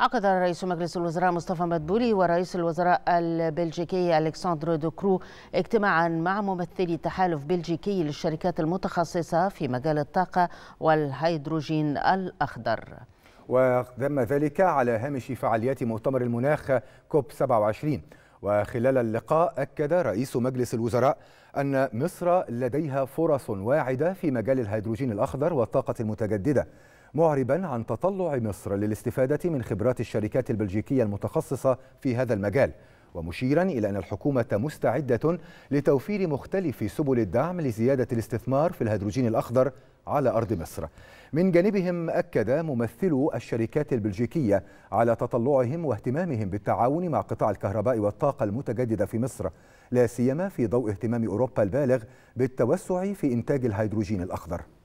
عقد رئيس مجلس الوزراء مصطفى مدبولي ورئيس الوزراء البلجيكي الكسندر دوكرو اجتماعا مع ممثلي تحالف بلجيكي للشركات المتخصصة في مجال الطاقة والهيدروجين الأخضر وتم ذلك على هامش فعاليات مؤتمر المناخ كوب 27 وخلال اللقاء أكد رئيس مجلس الوزراء أن مصر لديها فرص واعدة في مجال الهيدروجين الأخضر والطاقة المتجددة معربا عن تطلع مصر للاستفادة من خبرات الشركات البلجيكية المتخصصة في هذا المجال ومشيرا إلى أن الحكومة مستعدة لتوفير مختلف سبل الدعم لزيادة الاستثمار في الهيدروجين الأخضر على أرض مصر من جانبهم أكد ممثلو الشركات البلجيكية على تطلعهم واهتمامهم بالتعاون مع قطاع الكهرباء والطاقة المتجددة في مصر لا سيما في ضوء اهتمام أوروبا البالغ بالتوسع في إنتاج الهيدروجين الأخضر